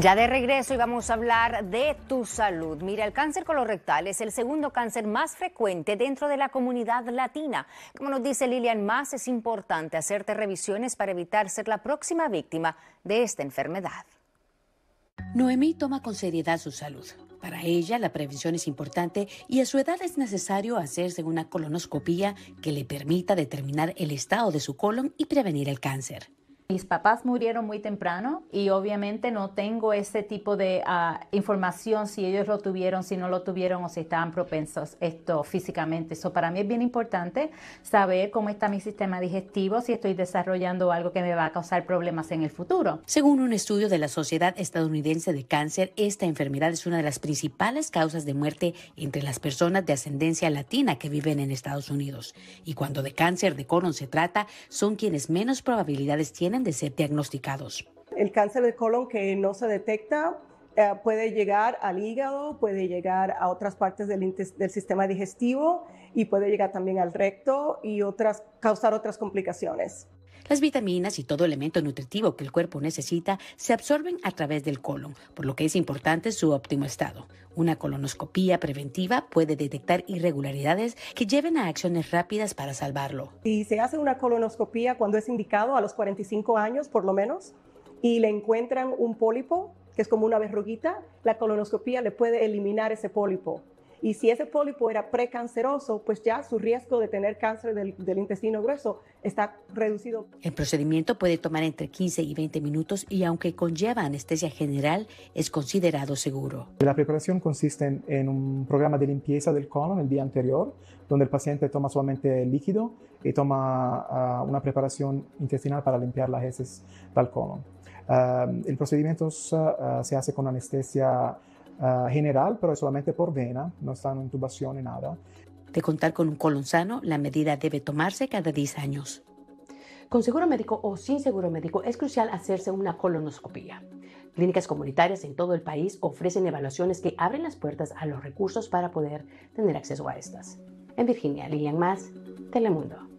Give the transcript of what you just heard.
Ya de regreso y vamos a hablar de tu salud. Mira, el cáncer colorectal es el segundo cáncer más frecuente dentro de la comunidad latina. Como nos dice Lilian Más, es importante hacerte revisiones para evitar ser la próxima víctima de esta enfermedad. Noemí toma con seriedad su salud. Para ella la prevención es importante y a su edad es necesario hacerse una colonoscopía que le permita determinar el estado de su colon y prevenir el cáncer. Mis papás murieron muy temprano y obviamente no tengo ese tipo de ah, información si ellos lo tuvieron, si no lo tuvieron o si estaban propensos esto físicamente. Eso para mí es bien importante saber cómo está mi sistema digestivo, si estoy desarrollando algo que me va a causar problemas en el futuro. Según un estudio de la Sociedad Estadounidense de Cáncer, esta enfermedad es una de las principales causas de muerte entre las personas de ascendencia latina que viven en Estados Unidos. Y cuando de cáncer de colon se trata, son quienes menos probabilidades tienen de ser diagnosticados. El cáncer de colon que no se detecta eh, puede llegar al hígado, puede llegar a otras partes del, del sistema digestivo y puede llegar también al recto y otras, causar otras complicaciones. Las vitaminas y todo elemento nutritivo que el cuerpo necesita se absorben a través del colon, por lo que es importante su óptimo estado. Una colonoscopía preventiva puede detectar irregularidades que lleven a acciones rápidas para salvarlo. Si se hace una colonoscopia cuando es indicado a los 45 años por lo menos y le encuentran un pólipo, que es como una verruguita, la colonoscopia le puede eliminar ese pólipo y si ese pólipo era precanceroso, pues ya su riesgo de tener cáncer del, intestino grueso está reducido. El procedimiento puede tomar entre 15 y 20 minutos y aunque conlleva anestesia general, es considerado seguro. La preparación consiste en, un programa de limpieza del colon el día anterior, donde el paciente toma solamente líquido y toma ah, una preparación intestinal para limpiar las heces del colon. Ah, el procedimiento ah, se hace con anestesia Ah, general, pero solamente por vena, no está en intubación ni nada. De contar con un colon sano, la medida debe tomarse cada 10 años. Con seguro médico o sin seguro médico es crucial hacerse una colonoscopia. Clínicas comunitarias en todo el país ofrecen evaluaciones que abren las puertas a los recursos para poder tener acceso a estas. En Virginia, Lilian Más, Telemundo.